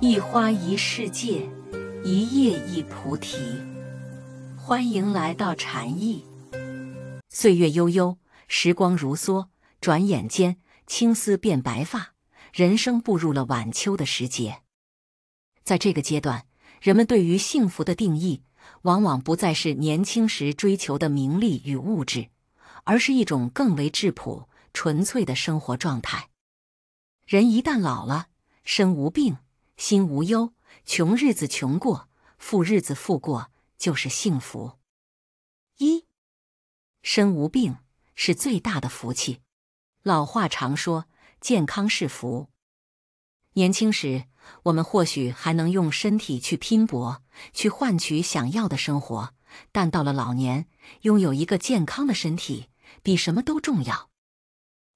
一花一世界，一叶一菩提。欢迎来到禅意。岁月悠悠，时光如梭，转眼间青丝变白发，人生步入了晚秋的时节。在这个阶段，人们对于幸福的定义，往往不再是年轻时追求的名利与物质，而是一种更为质朴、纯粹的生活状态。人一旦老了，身无病。心无忧，穷日子穷过，富日子富过，就是幸福。一，身无病是最大的福气。老话常说，健康是福。年轻时，我们或许还能用身体去拼搏，去换取想要的生活，但到了老年，拥有一个健康的身体比什么都重要。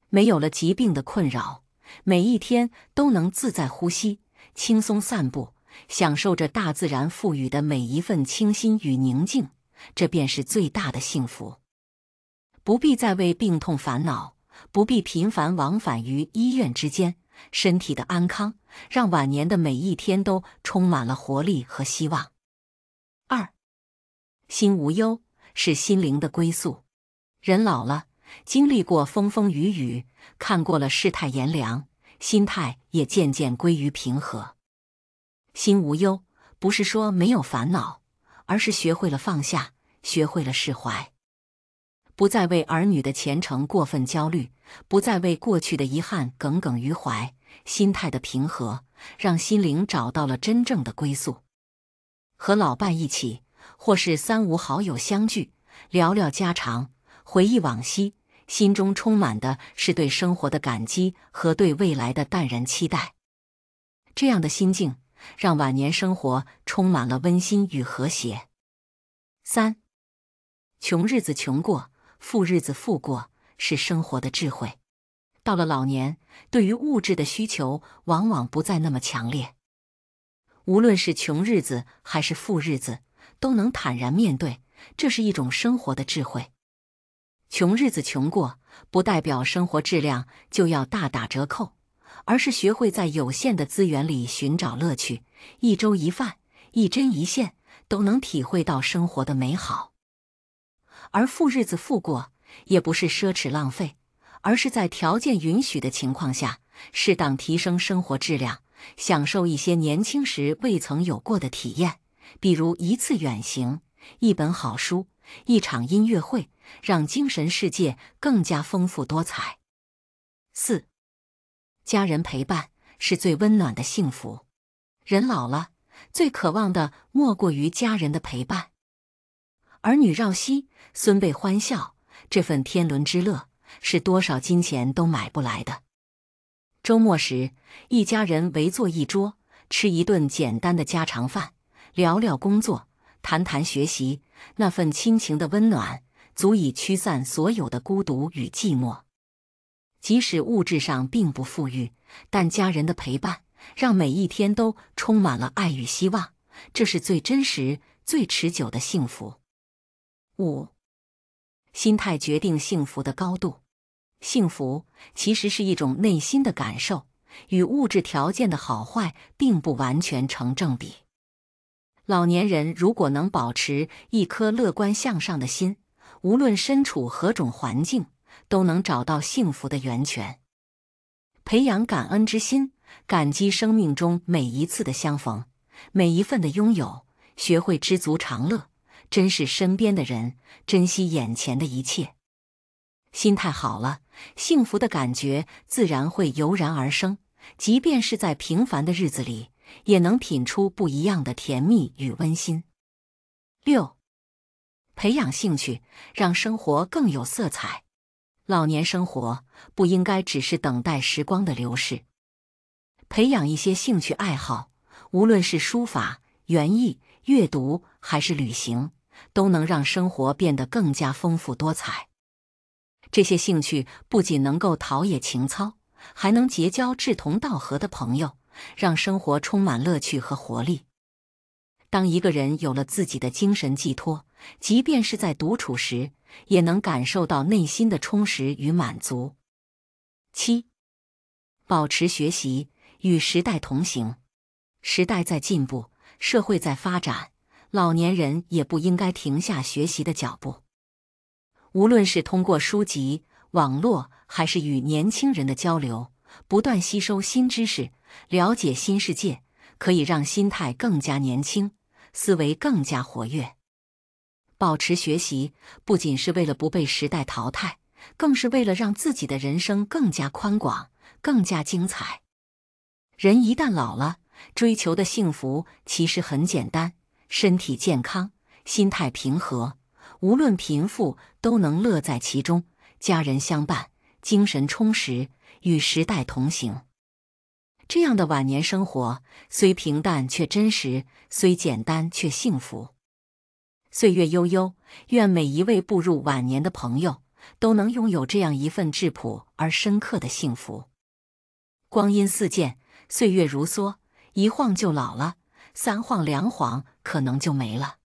没有了疾病的困扰，每一天都能自在呼吸。轻松散步，享受着大自然赋予的每一份清新与宁静，这便是最大的幸福。不必再为病痛烦恼，不必频繁往返于医院之间，身体的安康让晚年的每一天都充满了活力和希望。二，心无忧是心灵的归宿。人老了，经历过风风雨雨，看过了世态炎凉。心态也渐渐归于平和，心无忧，不是说没有烦恼，而是学会了放下，学会了释怀，不再为儿女的前程过分焦虑，不再为过去的遗憾耿耿于怀。心态的平和，让心灵找到了真正的归宿。和老伴一起，或是三五好友相聚，聊聊家常，回忆往昔。心中充满的是对生活的感激和对未来的淡然期待，这样的心境让晚年生活充满了温馨与和谐。三，穷日子穷过，富日子富过，是生活的智慧。到了老年，对于物质的需求往往不再那么强烈，无论是穷日子还是富日子，都能坦然面对，这是一种生活的智慧。穷日子穷过，不代表生活质量就要大打折扣，而是学会在有限的资源里寻找乐趣，一粥一饭，一针一线，都能体会到生活的美好。而富日子富过，也不是奢侈浪费，而是在条件允许的情况下，适当提升生活质量，享受一些年轻时未曾有过的体验，比如一次远行，一本好书。一场音乐会让精神世界更加丰富多彩。四，家人陪伴是最温暖的幸福。人老了，最渴望的莫过于家人的陪伴。儿女绕膝，孙辈欢笑，这份天伦之乐是多少金钱都买不来的。周末时，一家人围坐一桌，吃一顿简单的家常饭，聊聊工作，谈谈学习。那份亲情的温暖，足以驱散所有的孤独与寂寞。即使物质上并不富裕，但家人的陪伴让每一天都充满了爱与希望。这是最真实、最持久的幸福。五、心态决定幸福的高度。幸福其实是一种内心的感受，与物质条件的好坏并不完全成正比。老年人如果能保持一颗乐观向上的心，无论身处何种环境，都能找到幸福的源泉。培养感恩之心，感激生命中每一次的相逢，每一份的拥有，学会知足常乐，珍视身边的人，珍惜眼前的一切。心态好了，幸福的感觉自然会油然而生。即便是在平凡的日子里。也能品出不一样的甜蜜与温馨。六、培养兴趣，让生活更有色彩。老年生活不应该只是等待时光的流逝，培养一些兴趣爱好，无论是书法、园艺、阅读还是旅行，都能让生活变得更加丰富多彩。这些兴趣不仅能够陶冶情操，还能结交志同道合的朋友。让生活充满乐趣和活力。当一个人有了自己的精神寄托，即便是在独处时，也能感受到内心的充实与满足。七、保持学习，与时代同行。时代在进步，社会在发展，老年人也不应该停下学习的脚步。无论是通过书籍、网络，还是与年轻人的交流，不断吸收新知识。了解新世界，可以让心态更加年轻，思维更加活跃。保持学习，不仅是为了不被时代淘汰，更是为了让自己的人生更加宽广、更加精彩。人一旦老了，追求的幸福其实很简单：身体健康，心态平和，无论贫富都能乐在其中，家人相伴，精神充实，与时代同行。这样的晚年生活虽平淡却真实，虽简单却幸福。岁月悠悠，愿每一位步入晚年的朋友都能拥有这样一份质朴而深刻的幸福。光阴似箭，岁月如梭，一晃就老了，三晃两晃可能就没了。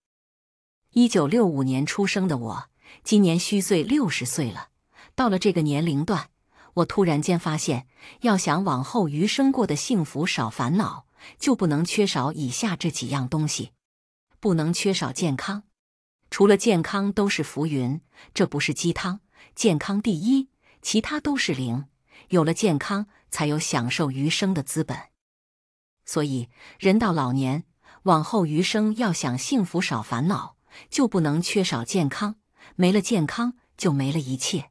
一九六五年出生的我，今年虚岁六十岁了。到了这个年龄段。我突然间发现，要想往后余生过得幸福少烦恼，就不能缺少以下这几样东西，不能缺少健康。除了健康，都是浮云，这不是鸡汤。健康第一，其他都是零。有了健康，才有享受余生的资本。所以，人到老年，往后余生要想幸福少烦恼，就不能缺少健康。没了健康，就没了一切。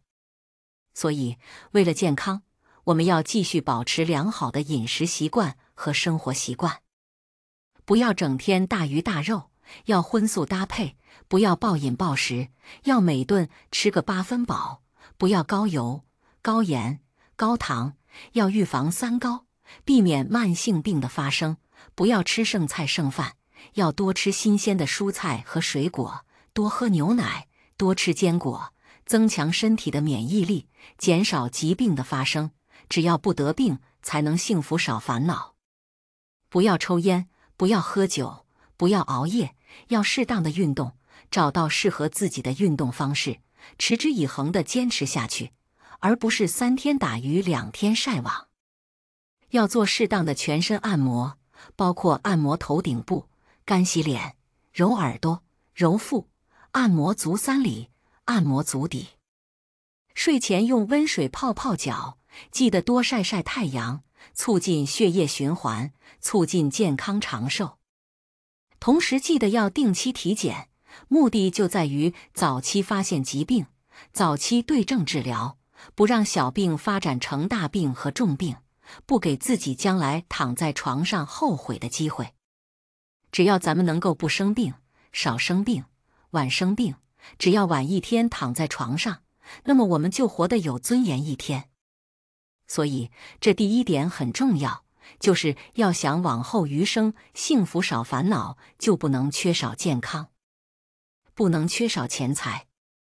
所以，为了健康，我们要继续保持良好的饮食习惯和生活习惯。不要整天大鱼大肉，要荤素搭配；不要暴饮暴食，要每顿吃个八分饱；不要高油、高盐、高糖，要预防三高，避免慢性病的发生。不要吃剩菜剩饭，要多吃新鲜的蔬菜和水果，多喝牛奶，多吃坚果。增强身体的免疫力，减少疾病的发生。只要不得病，才能幸福少烦恼。不要抽烟，不要喝酒，不要熬夜，要适当的运动，找到适合自己的运动方式，持之以恒的坚持下去，而不是三天打鱼两天晒网。要做适当的全身按摩，包括按摩头顶部、干洗脸、揉耳朵、揉腹、按摩足三里。按摩足底，睡前用温水泡泡脚，记得多晒晒太阳，促进血液循环，促进健康长寿。同时，记得要定期体检，目的就在于早期发现疾病，早期对症治疗，不让小病发展成大病和重病，不给自己将来躺在床上后悔的机会。只要咱们能够不生病、少生病、晚生病。只要晚一天躺在床上，那么我们就活得有尊严一天。所以，这第一点很重要，就是要想往后余生幸福少烦恼，就不能缺少健康，不能缺少钱财。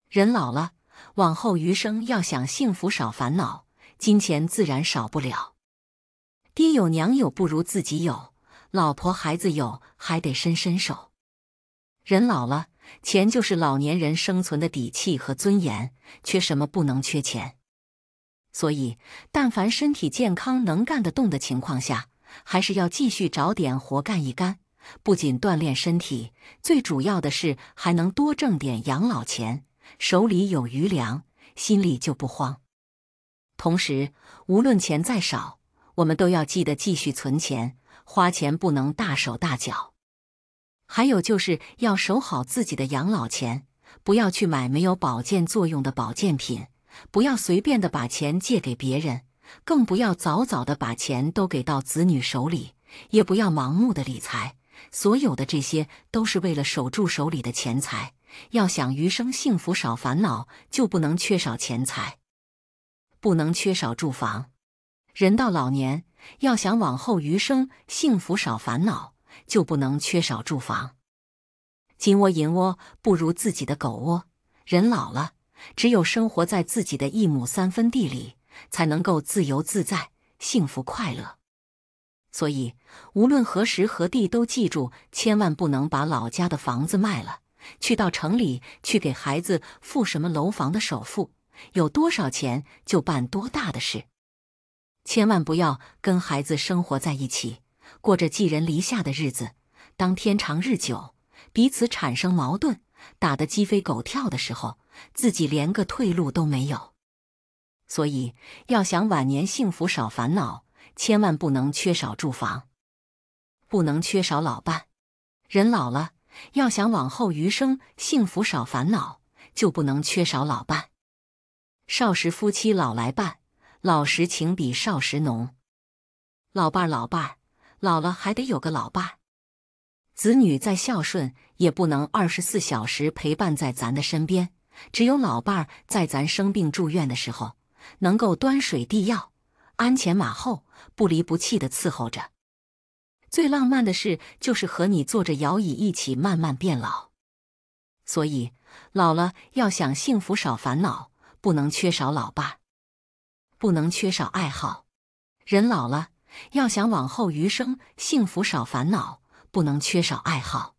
人老了，往后余生要想幸福少烦恼，金钱自然少不了。爹有娘有不如自己有，老婆孩子有还得伸伸手。人老了。钱就是老年人生存的底气和尊严，缺什么不能缺钱。所以，但凡身体健康、能干得动的情况下，还是要继续找点活干一干。不仅锻炼身体，最主要的是还能多挣点养老钱，手里有余粮，心里就不慌。同时，无论钱再少，我们都要记得继续存钱，花钱不能大手大脚。还有就是要守好自己的养老钱，不要去买没有保健作用的保健品，不要随便的把钱借给别人，更不要早早的把钱都给到子女手里，也不要盲目的理财。所有的这些都是为了守住手里的钱财。要想余生幸福少烦恼，就不能缺少钱财，不能缺少住房。人到老年，要想往后余生幸福少烦恼。就不能缺少住房，金窝银窝不如自己的狗窝。人老了，只有生活在自己的一亩三分地里，才能够自由自在、幸福快乐。所以，无论何时何地，都记住，千万不能把老家的房子卖了，去到城里去给孩子付什么楼房的首付，有多少钱就办多大的事，千万不要跟孩子生活在一起。过着寄人篱下的日子，当天长日久，彼此产生矛盾，打得鸡飞狗跳的时候，自己连个退路都没有。所以，要想晚年幸福少烦恼，千万不能缺少住房，不能缺少老伴。人老了，要想往后余生幸福少烦恼，就不能缺少老伴。少时夫妻老来伴，老时情比少时浓。老伴儿，老伴。老了还得有个老伴，子女再孝顺也不能二十四小时陪伴在咱的身边，只有老伴儿在咱生病住院的时候，能够端水递药，鞍前马后，不离不弃的伺候着。最浪漫的事就是和你坐着摇椅一起慢慢变老。所以，老了要想幸福少烦恼，不能缺少老伴，不能缺少爱好。人老了。要想往后余生幸福少烦恼，不能缺少爱好，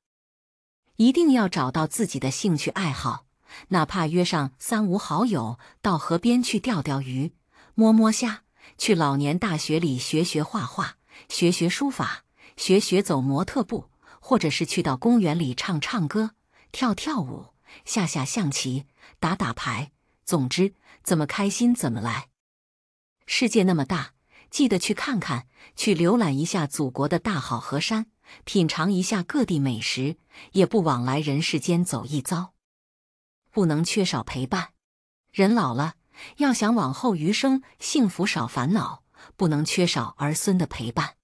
一定要找到自己的兴趣爱好。哪怕约上三五好友到河边去钓钓鱼、摸摸虾，去老年大学里学学画画、学学书法、学学走模特步，或者是去到公园里唱唱歌、跳跳舞、下下象棋、打打牌。总之，怎么开心怎么来。世界那么大。记得去看看，去浏览一下祖国的大好河山，品尝一下各地美食，也不枉来人世间走一遭。不能缺少陪伴，人老了，要想往后余生幸福少烦恼，不能缺少儿孙的陪伴。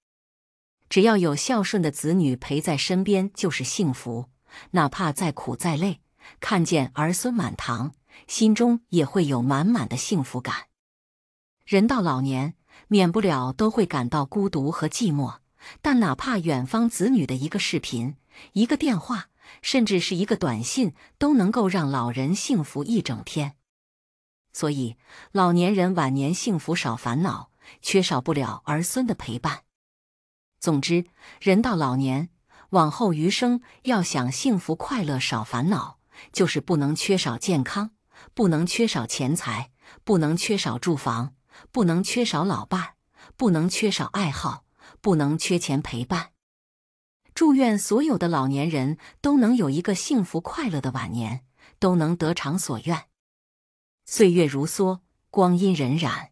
只要有孝顺的子女陪在身边，就是幸福。哪怕再苦再累，看见儿孙满堂，心中也会有满满的幸福感。人到老年。免不了都会感到孤独和寂寞，但哪怕远方子女的一个视频、一个电话，甚至是一个短信，都能够让老人幸福一整天。所以，老年人晚年幸福少烦恼，缺少不了儿孙的陪伴。总之，人到老年，往后余生要想幸福快乐少烦恼，就是不能缺少健康，不能缺少钱财，不能缺少住房。不能缺少老伴，不能缺少爱好，不能缺钱陪伴。祝愿所有的老年人都能有一个幸福快乐的晚年，都能得偿所愿。岁月如梭，光阴荏苒，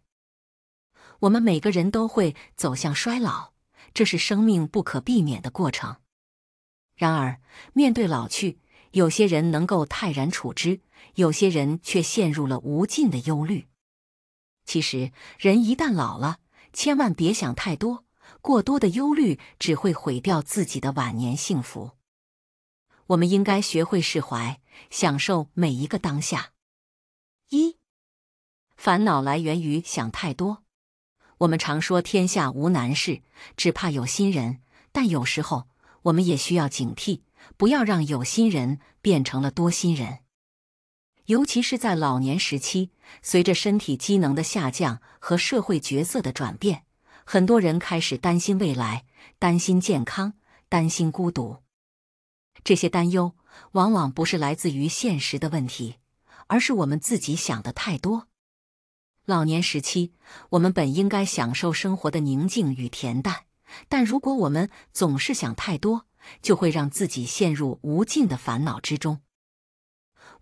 我们每个人都会走向衰老，这是生命不可避免的过程。然而，面对老去，有些人能够泰然处之，有些人却陷入了无尽的忧虑。其实，人一旦老了，千万别想太多，过多的忧虑只会毁掉自己的晚年幸福。我们应该学会释怀，享受每一个当下。一，烦恼来源于想太多。我们常说“天下无难事，只怕有心人”，但有时候我们也需要警惕，不要让有心人变成了多心人。尤其是在老年时期，随着身体机能的下降和社会角色的转变，很多人开始担心未来、担心健康、担心孤独。这些担忧往往不是来自于现实的问题，而是我们自己想的太多。老年时期，我们本应该享受生活的宁静与恬淡，但如果我们总是想太多，就会让自己陷入无尽的烦恼之中。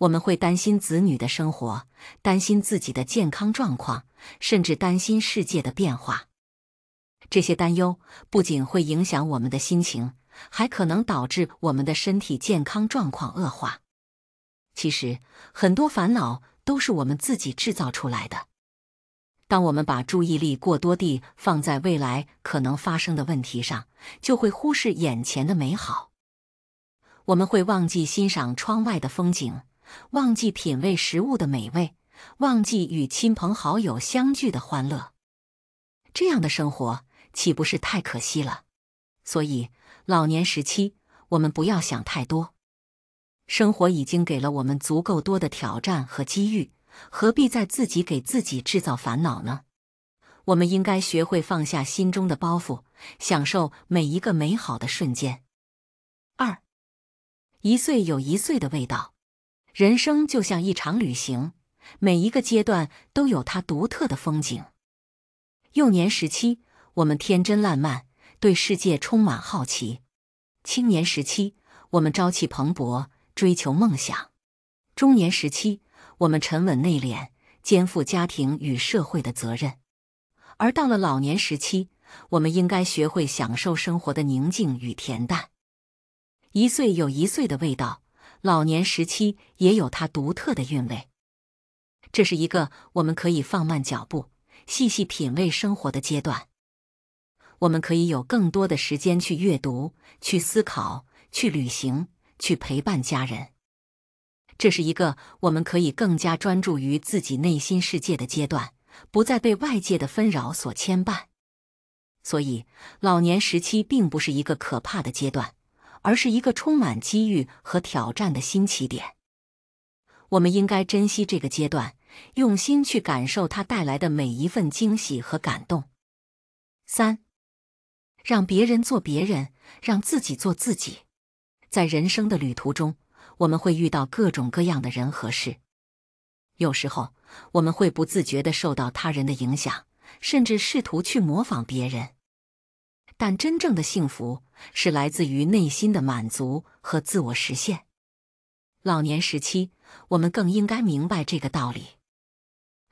我们会担心子女的生活，担心自己的健康状况，甚至担心世界的变化。这些担忧不仅会影响我们的心情，还可能导致我们的身体健康状况恶化。其实，很多烦恼都是我们自己制造出来的。当我们把注意力过多地放在未来可能发生的问题上，就会忽视眼前的美好。我们会忘记欣赏窗外的风景。忘记品味食物的美味，忘记与亲朋好友相聚的欢乐，这样的生活岂不是太可惜了？所以，老年时期我们不要想太多，生活已经给了我们足够多的挑战和机遇，何必再自己给自己制造烦恼呢？我们应该学会放下心中的包袱，享受每一个美好的瞬间。二，一岁有一岁的味道。人生就像一场旅行，每一个阶段都有它独特的风景。幼年时期，我们天真烂漫，对世界充满好奇；青年时期，我们朝气蓬勃，追求梦想；中年时期，我们沉稳内敛，肩负家庭与社会的责任；而到了老年时期，我们应该学会享受生活的宁静与恬淡。一岁有一岁的味道。老年时期也有它独特的韵味，这是一个我们可以放慢脚步、细细品味生活的阶段。我们可以有更多的时间去阅读、去思考、去旅行、去陪伴家人。这是一个我们可以更加专注于自己内心世界的阶段，不再被外界的纷扰所牵绊。所以，老年时期并不是一个可怕的阶段。而是一个充满机遇和挑战的新起点，我们应该珍惜这个阶段，用心去感受它带来的每一份惊喜和感动。三，让别人做别人，让自己做自己。在人生的旅途中，我们会遇到各种各样的人和事，有时候我们会不自觉的受到他人的影响，甚至试图去模仿别人。但真正的幸福是来自于内心的满足和自我实现。老年时期，我们更应该明白这个道理，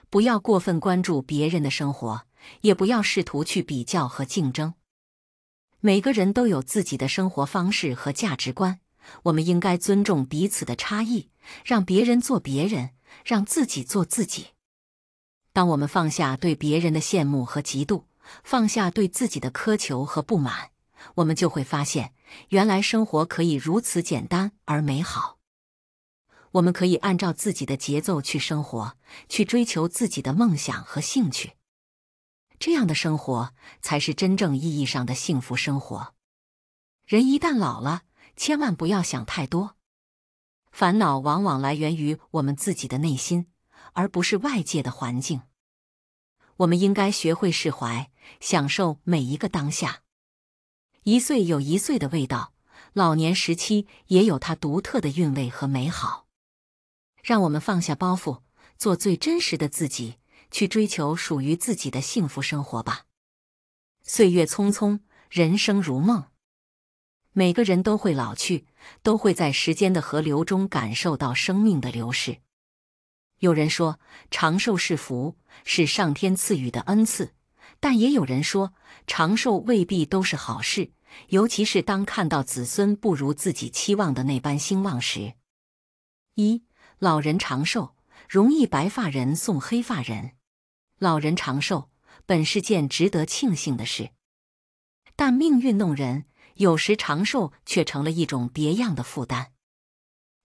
不要过分关注别人的生活，也不要试图去比较和竞争。每个人都有自己的生活方式和价值观，我们应该尊重彼此的差异，让别人做别人，让自己做自己。当我们放下对别人的羡慕和嫉妒。放下对自己的苛求和不满，我们就会发现，原来生活可以如此简单而美好。我们可以按照自己的节奏去生活，去追求自己的梦想和兴趣。这样的生活才是真正意义上的幸福生活。人一旦老了，千万不要想太多。烦恼往往来源于我们自己的内心，而不是外界的环境。我们应该学会释怀。享受每一个当下，一岁有一岁的味道，老年时期也有它独特的韵味和美好。让我们放下包袱，做最真实的自己，去追求属于自己的幸福生活吧。岁月匆匆，人生如梦，每个人都会老去，都会在时间的河流中感受到生命的流逝。有人说，长寿是福，是上天赐予的恩赐。但也有人说，长寿未必都是好事，尤其是当看到子孙不如自己期望的那般兴旺时。一老人长寿，容易白发人送黑发人。老人长寿本是件值得庆幸的事，但命运弄人，有时长寿却成了一种别样的负担。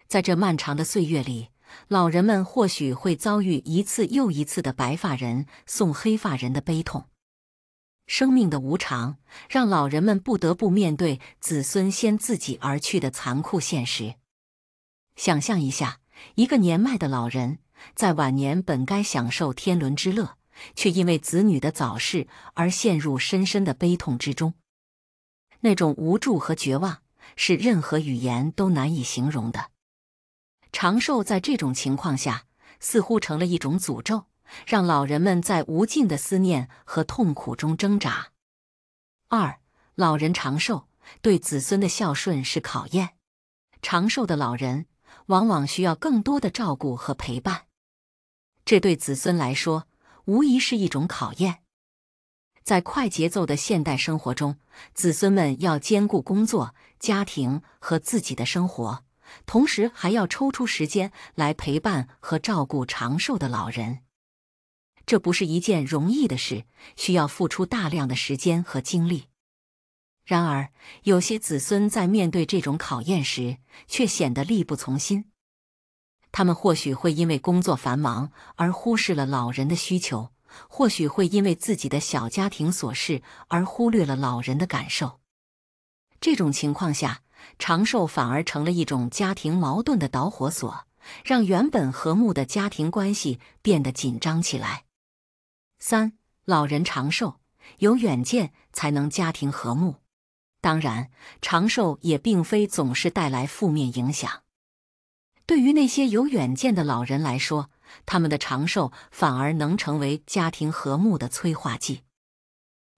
在这漫长的岁月里，老人们或许会遭遇一次又一次的白发人送黑发人的悲痛。生命的无常，让老人们不得不面对子孙先自己而去的残酷现实。想象一下，一个年迈的老人在晚年本该享受天伦之乐，却因为子女的早逝而陷入深深的悲痛之中。那种无助和绝望，是任何语言都难以形容的。长寿在这种情况下，似乎成了一种诅咒。让老人们在无尽的思念和痛苦中挣扎。二、老人长寿对子孙的孝顺是考验。长寿的老人往往需要更多的照顾和陪伴，这对子孙来说无疑是一种考验。在快节奏的现代生活中，子孙们要兼顾工作、家庭和自己的生活，同时还要抽出时间来陪伴和照顾长寿的老人。这不是一件容易的事，需要付出大量的时间和精力。然而，有些子孙在面对这种考验时，却显得力不从心。他们或许会因为工作繁忙而忽视了老人的需求，或许会因为自己的小家庭琐事而忽略了老人的感受。这种情况下，长寿反而成了一种家庭矛盾的导火索，让原本和睦的家庭关系变得紧张起来。三老人长寿，有远见才能家庭和睦。当然，长寿也并非总是带来负面影响。对于那些有远见的老人来说，他们的长寿反而能成为家庭和睦的催化剂。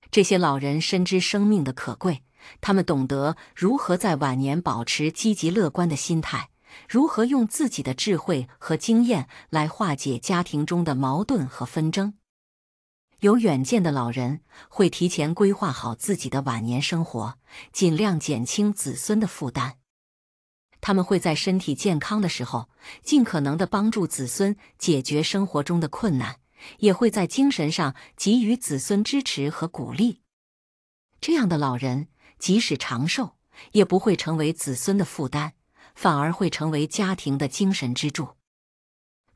这些老人深知生命的可贵，他们懂得如何在晚年保持积极乐观的心态，如何用自己的智慧和经验来化解家庭中的矛盾和纷争。有远见的老人会提前规划好自己的晚年生活，尽量减轻子孙的负担。他们会在身体健康的时候，尽可能的帮助子孙解决生活中的困难，也会在精神上给予子孙支持和鼓励。这样的老人即使长寿，也不会成为子孙的负担，反而会成为家庭的精神支柱。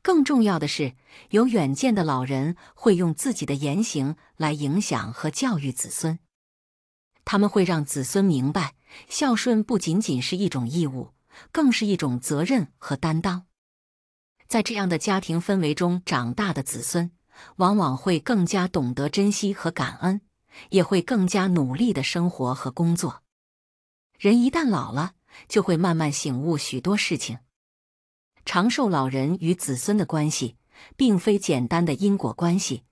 更重要的是，有远见的老人会用自己的言行来影响和教育子孙。他们会让子孙明白，孝顺不仅仅是一种义务，更是一种责任和担当。在这样的家庭氛围中长大的子孙，往往会更加懂得珍惜和感恩，也会更加努力的生活和工作。人一旦老了，就会慢慢醒悟许多事情。长寿老人与子孙的关系，并非简单的因果关系，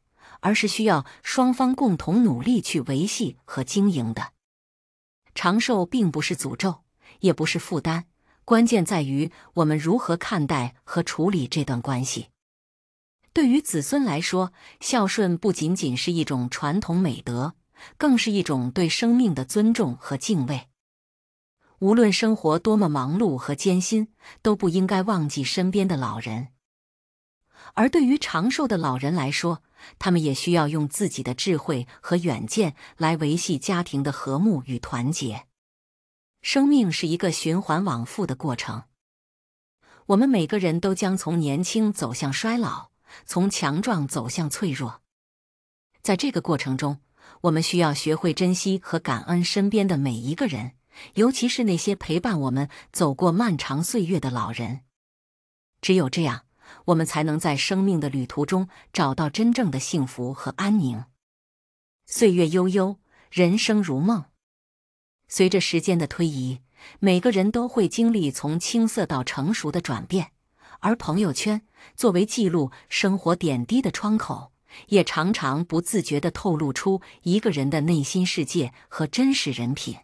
而是需要双方共同努力去维系和经营的。长寿并不是诅咒，也不是负担，关键在于我们如何看待和处理这段关系。对于子孙来说，孝顺不仅仅是一种传统美德，更是一种对生命的尊重和敬畏。无论生活多么忙碌和艰辛，都不应该忘记身边的老人。而对于长寿的老人来说，他们也需要用自己的智慧和远见来维系家庭的和睦与团结。生命是一个循环往复的过程，我们每个人都将从年轻走向衰老，从强壮走向脆弱。在这个过程中，我们需要学会珍惜和感恩身边的每一个人。尤其是那些陪伴我们走过漫长岁月的老人，只有这样，我们才能在生命的旅途中找到真正的幸福和安宁。岁月悠悠，人生如梦。随着时间的推移，每个人都会经历从青涩到成熟的转变，而朋友圈作为记录生活点滴的窗口，也常常不自觉地透露出一个人的内心世界和真实人品。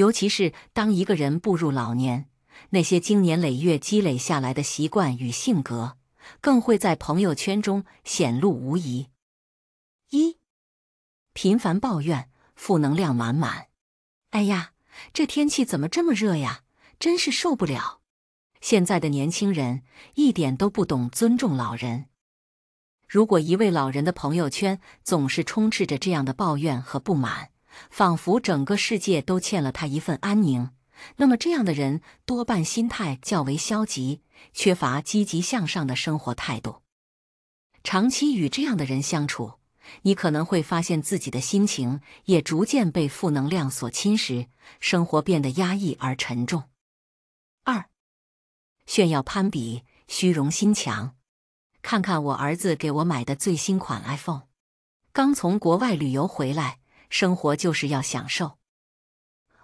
尤其是当一个人步入老年，那些经年累月积累下来的习惯与性格，更会在朋友圈中显露无遗。一，频繁抱怨，负能量满满。哎呀，这天气怎么这么热呀？真是受不了！现在的年轻人一点都不懂尊重老人。如果一位老人的朋友圈总是充斥着这样的抱怨和不满，仿佛整个世界都欠了他一份安宁。那么这样的人多半心态较为消极，缺乏积极向上的生活态度。长期与这样的人相处，你可能会发现自己的心情也逐渐被负能量所侵蚀，生活变得压抑而沉重。二，炫耀攀比，虚荣心强。看看我儿子给我买的最新款 iPhone，刚从国外旅游回来。生活就是要享受，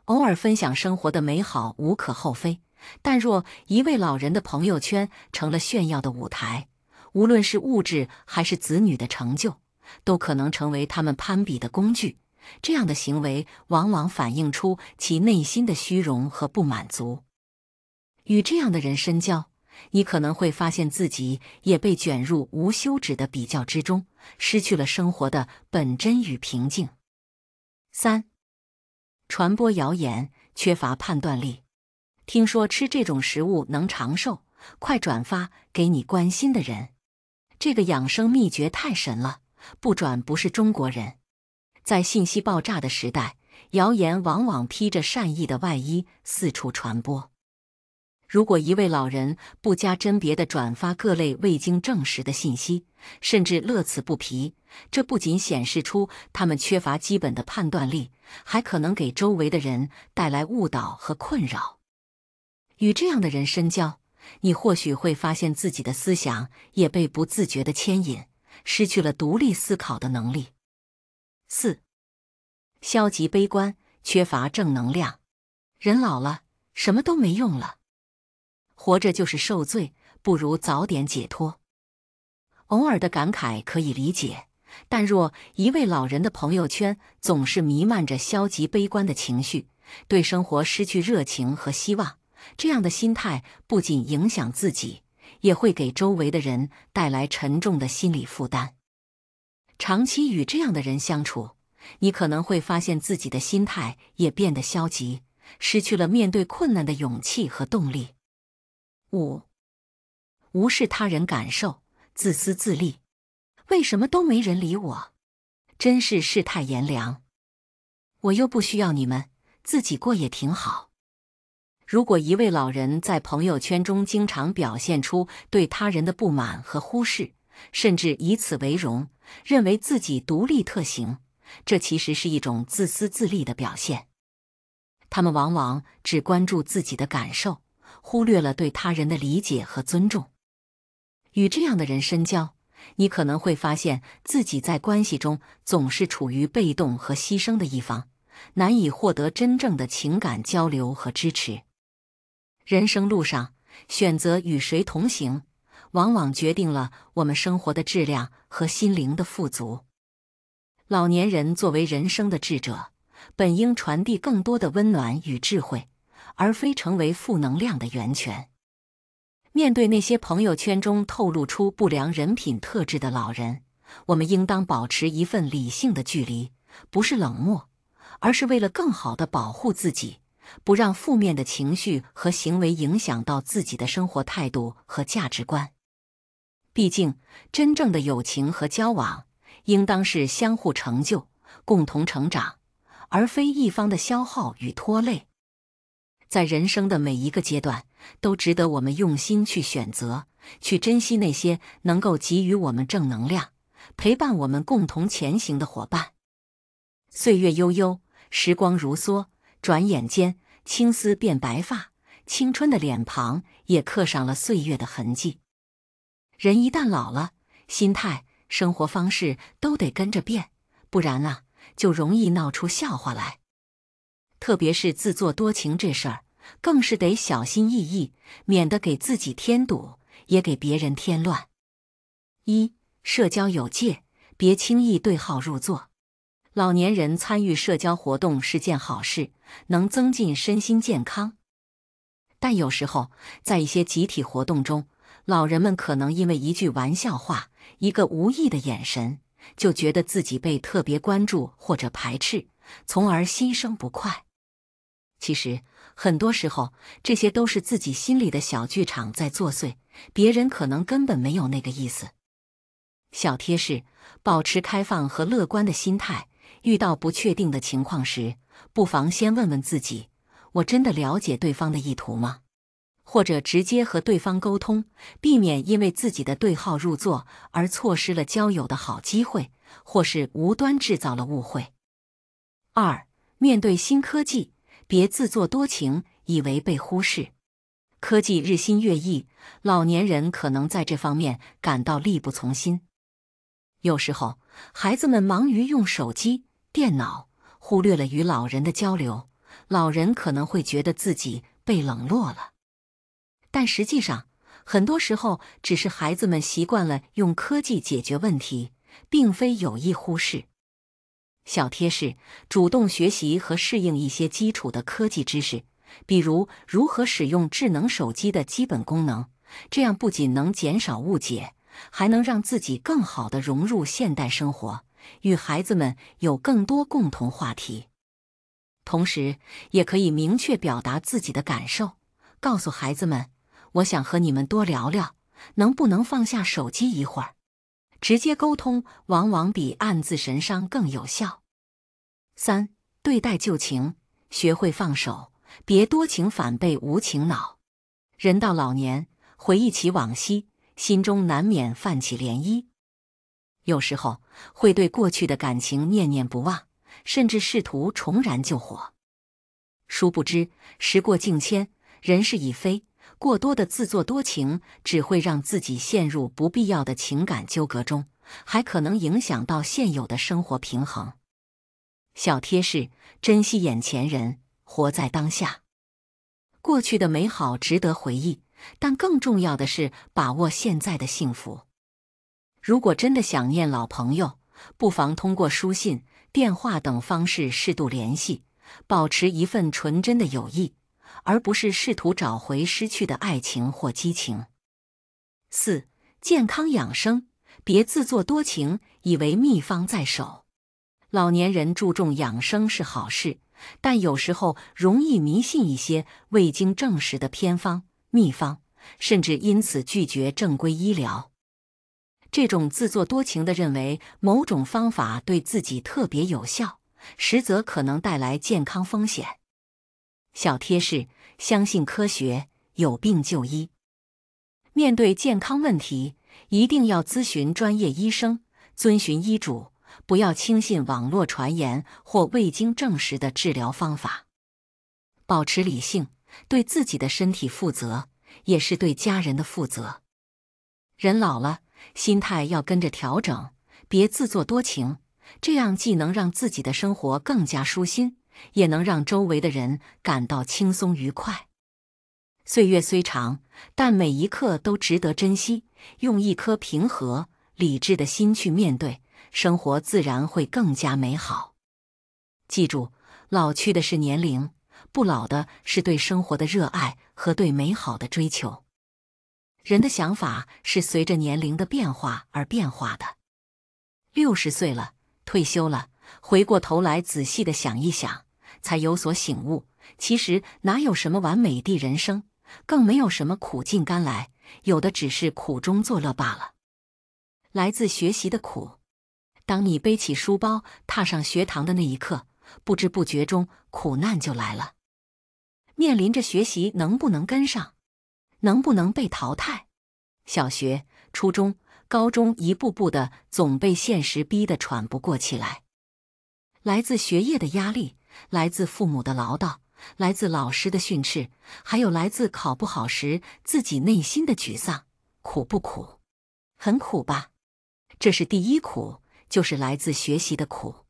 偶尔分享生活的美好无可厚非。但若一位老人的朋友圈成了炫耀的舞台，无论是物质还是子女的成就，都可能成为他们攀比的工具。这样的行为往往反映出其内心的虚荣和不满足。与这样的人深交，你可能会发现自己也被卷入无休止的比较之中，失去了生活的本真与平静。三，传播谣言，缺乏判断力。听说吃这种食物能长寿，快转发给你关心的人。这个养生秘诀太神了，不转不是中国人。在信息爆炸的时代，谣言往往披着善意的外衣四处传播。如果一位老人不加甄别的转发各类未经证实的信息，甚至乐此不疲，这不仅显示出他们缺乏基本的判断力，还可能给周围的人带来误导和困扰。与这样的人深交，你或许会发现自己的思想也被不自觉地牵引，失去了独立思考的能力。四、消极悲观，缺乏正能量。人老了，什么都没用了。活着就是受罪，不如早点解脱。偶尔的感慨可以理解，但若一位老人的朋友圈总是弥漫着消极悲观的情绪，对生活失去热情和希望，这样的心态不仅影响自己，也会给周围的人带来沉重的心理负担。长期与这样的人相处，你可能会发现自己的心态也变得消极，失去了面对困难的勇气和动力。五，无视他人感受，自私自利。为什么都没人理我？真是世态炎凉。我又不需要你们，自己过也挺好。如果一位老人在朋友圈中经常表现出对他人的不满和忽视，甚至以此为荣，认为自己独立特行，这其实是一种自私自利的表现。他们往往只关注自己的感受。忽略了对他人的理解和尊重，与这样的人深交，你可能会发现自己在关系中总是处于被动和牺牲的一方，难以获得真正的情感交流和支持。人生路上，选择与谁同行，往往决定了我们生活的质量和心灵的富足。老年人作为人生的智者，本应传递更多的温暖与智慧。而非成为负能量的源泉。面对那些朋友圈中透露出不良人品特质的老人，我们应当保持一份理性的距离，不是冷漠，而是为了更好的保护自己，不让负面的情绪和行为影响到自己的生活态度和价值观。毕竟，真正的友情和交往，应当是相互成就、共同成长，而非一方的消耗与拖累。在人生的每一个阶段，都值得我们用心去选择、去珍惜那些能够给予我们正能量、陪伴我们共同前行的伙伴。岁月悠悠，时光如梭，转眼间青丝变白发，青春的脸庞也刻上了岁月的痕迹。人一旦老了，心态、生活方式都得跟着变，不然啊，就容易闹出笑话来。特别是自作多情这事儿，更是得小心翼翼，免得给自己添堵，也给别人添乱。一社交有界，别轻易对号入座。老年人参与社交活动是件好事，能增进身心健康。但有时候，在一些集体活动中，老人们可能因为一句玩笑话、一个无意的眼神，就觉得自己被特别关注或者排斥，从而心生不快。其实很多时候，这些都是自己心里的小剧场在作祟，别人可能根本没有那个意思。小贴士：保持开放和乐观的心态，遇到不确定的情况时，不妨先问问自己：“我真的了解对方的意图吗？”或者直接和对方沟通，避免因为自己的对号入座而错失了交友的好机会，或是无端制造了误会。二、面对新科技。别自作多情，以为被忽视。科技日新月异，老年人可能在这方面感到力不从心。有时候，孩子们忙于用手机、电脑，忽略了与老人的交流，老人可能会觉得自己被冷落了。但实际上，很多时候只是孩子们习惯了用科技解决问题，并非有意忽视。小贴士：主动学习和适应一些基础的科技知识，比如如何使用智能手机的基本功能，这样不仅能减少误解，还能让自己更好地融入现代生活，与孩子们有更多共同话题。同时，也可以明确表达自己的感受，告诉孩子们：“我想和你们多聊聊，能不能放下手机一会儿？”直接沟通往往比暗自神伤更有效。三、对待旧情，学会放手，别多情反被无情恼。人到老年，回忆起往昔，心中难免泛起涟漪。有时候会对过去的感情念念不忘，甚至试图重燃旧火。殊不知，时过境迁，人事已非。过多的自作多情，只会让自己陷入不必要的情感纠葛中，还可能影响到现有的生活平衡。小贴士：珍惜眼前人，活在当下。过去的美好值得回忆，但更重要的是把握现在的幸福。如果真的想念老朋友，不妨通过书信、电话等方式适度联系，保持一份纯真的友谊。而不是试图找回失去的爱情或激情。四、健康养生，别自作多情，以为秘方在手。老年人注重养生是好事，但有时候容易迷信一些未经证实的偏方、秘方，甚至因此拒绝正规医疗。这种自作多情的认为某种方法对自己特别有效，实则可能带来健康风险。小贴士：相信科学，有病就医。面对健康问题，一定要咨询专业医生，遵循医嘱，不要轻信网络传言或未经证实的治疗方法。保持理性，对自己的身体负责，也是对家人的负责。人老了，心态要跟着调整，别自作多情，这样既能让自己的生活更加舒心。也能让周围的人感到轻松愉快。岁月虽长，但每一刻都值得珍惜。用一颗平和、理智的心去面对生活，自然会更加美好。记住，老去的是年龄，不老的是对生活的热爱和对美好的追求。人的想法是随着年龄的变化而变化的。六十岁了，退休了，回过头来仔细的想一想。才有所醒悟，其实哪有什么完美的人生，更没有什么苦尽甘来，有的只是苦中作乐罢了。来自学习的苦，当你背起书包踏上学堂的那一刻，不知不觉中苦难就来了。面临着学习能不能跟上，能不能被淘汰，小学、初中、高中一步步的，总被现实逼得喘不过气来。来自学业的压力。来自父母的唠叨，来自老师的训斥，还有来自考不好时自己内心的沮丧，苦不苦？很苦吧。这是第一苦，就是来自学习的苦，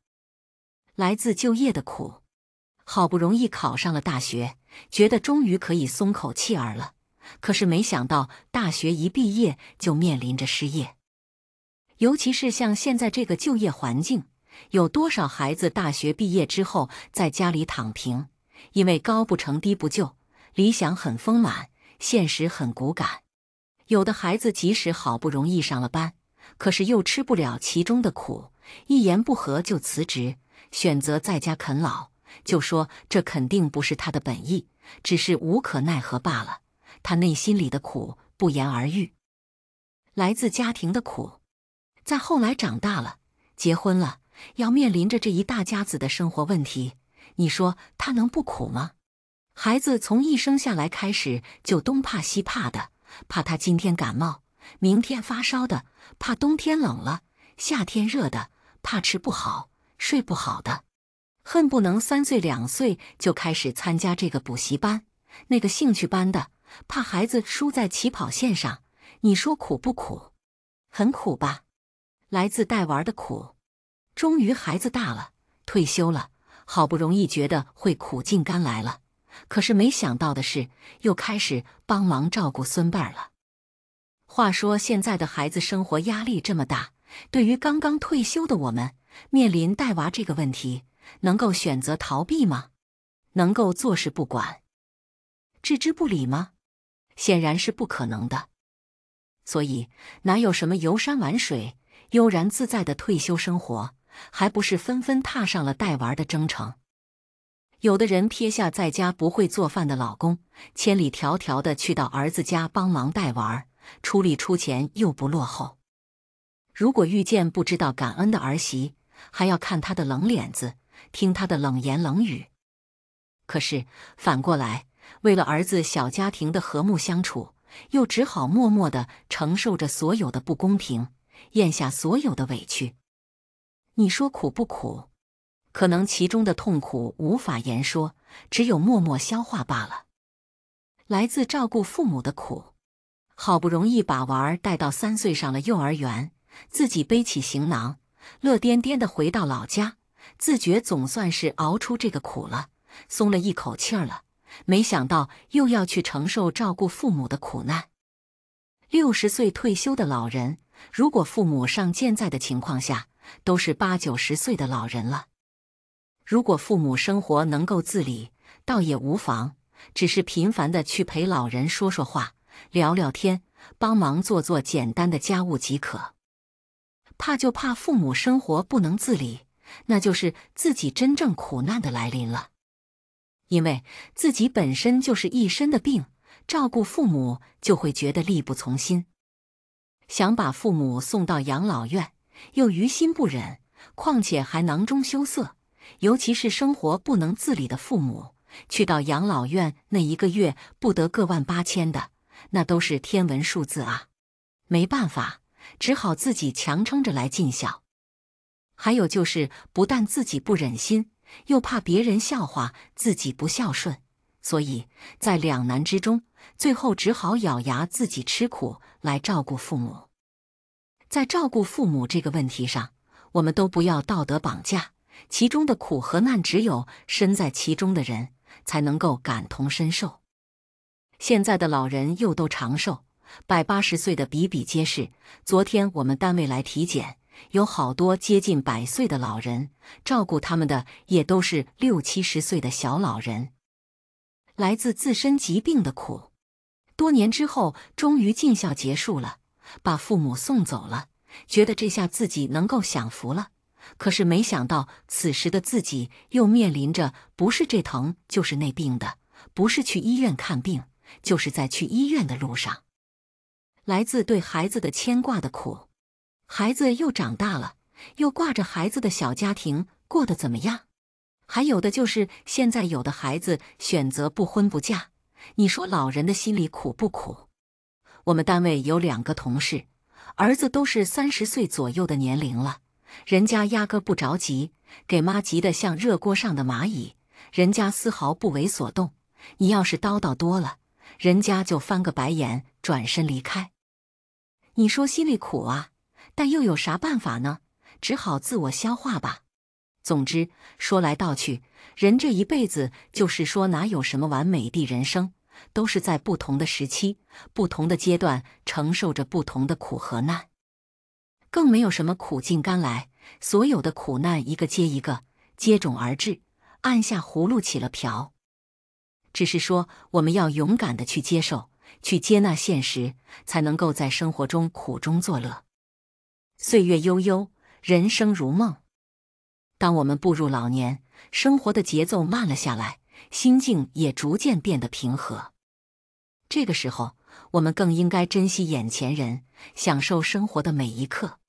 来自就业的苦。好不容易考上了大学，觉得终于可以松口气儿了，可是没想到大学一毕业就面临着失业，尤其是像现在这个就业环境。有多少孩子大学毕业之后在家里躺平，因为高不成低不就，理想很丰满，现实很骨感。有的孩子即使好不容易上了班，可是又吃不了其中的苦，一言不合就辞职，选择在家啃老。就说这肯定不是他的本意，只是无可奈何罢了。他内心里的苦不言而喻，来自家庭的苦。再后来长大了，结婚了。要面临着这一大家子的生活问题，你说他能不苦吗？孩子从一生下来开始就东怕西怕的，怕他今天感冒，明天发烧的，怕冬天冷了，夏天热的，怕吃不好，睡不好的，恨不能三岁两岁就开始参加这个补习班、那个兴趣班的，怕孩子输在起跑线上，你说苦不苦？很苦吧？来自带娃的苦。终于孩子大了，退休了，好不容易觉得会苦尽甘来了，可是没想到的是，又开始帮忙照顾孙辈了。话说现在的孩子生活压力这么大，对于刚刚退休的我们，面临带娃这个问题，能够选择逃避吗？能够坐视不管、置之不理吗？显然是不可能的。所以哪有什么游山玩水、悠然自在的退休生活？还不是纷纷踏上了带娃的征程。有的人撇下在家不会做饭的老公，千里迢迢的去到儿子家帮忙带娃，出力出钱又不落后。如果遇见不知道感恩的儿媳，还要看她的冷脸子，听她的冷言冷语。可是反过来，为了儿子小家庭的和睦相处，又只好默默的承受着所有的不公平，咽下所有的委屈。你说苦不苦？可能其中的痛苦无法言说，只有默默消化罢了。来自照顾父母的苦，好不容易把娃儿带到三岁上了幼儿园，自己背起行囊，乐颠颠的回到老家，自觉总算是熬出这个苦了，松了一口气儿了。没想到又要去承受照顾父母的苦难。六十岁退休的老人，如果父母尚健在的情况下。都是八九十岁的老人了，如果父母生活能够自理，倒也无妨，只是频繁的去陪老人说说话、聊聊天，帮忙做做简单的家务即可。怕就怕父母生活不能自理，那就是自己真正苦难的来临了，因为自己本身就是一身的病，照顾父母就会觉得力不从心，想把父母送到养老院。又于心不忍，况且还囊中羞涩，尤其是生活不能自理的父母，去到养老院那一个月不得个万八千的，那都是天文数字啊！没办法，只好自己强撑着来尽孝。还有就是，不但自己不忍心，又怕别人笑话自己不孝顺，所以在两难之中，最后只好咬牙自己吃苦来照顾父母。在照顾父母这个问题上，我们都不要道德绑架。其中的苦和难，只有身在其中的人才能够感同身受。现在的老人又都长寿，百八十岁的比比皆是。昨天我们单位来体检，有好多接近百岁的老人，照顾他们的也都是六七十岁的小老人。来自自身疾病的苦，多年之后终于尽孝结束了。把父母送走了，觉得这下自己能够享福了。可是没想到，此时的自己又面临着不是这疼就是那病的，不是去医院看病，就是在去医院的路上。来自对孩子的牵挂的苦，孩子又长大了，又挂着孩子的小家庭过得怎么样？还有的就是现在有的孩子选择不婚不嫁，你说老人的心里苦不苦？我们单位有两个同事，儿子都是三十岁左右的年龄了，人家压根不着急，给妈急得像热锅上的蚂蚁，人家丝毫不为所动。你要是叨叨多了，人家就翻个白眼，转身离开。你说心里苦啊，但又有啥办法呢？只好自我消化吧。总之说来道去，人这一辈子就是说哪有什么完美的人生。都是在不同的时期、不同的阶段承受着不同的苦和难，更没有什么苦尽甘来。所有的苦难一个接一个接踵而至，按下葫芦起了瓢。只是说，我们要勇敢的去接受、去接纳现实，才能够在生活中苦中作乐。岁月悠悠，人生如梦。当我们步入老年，生活的节奏慢了下来。心境也逐渐变得平和。这个时候，我们更应该珍惜眼前人，享受生活的每一刻。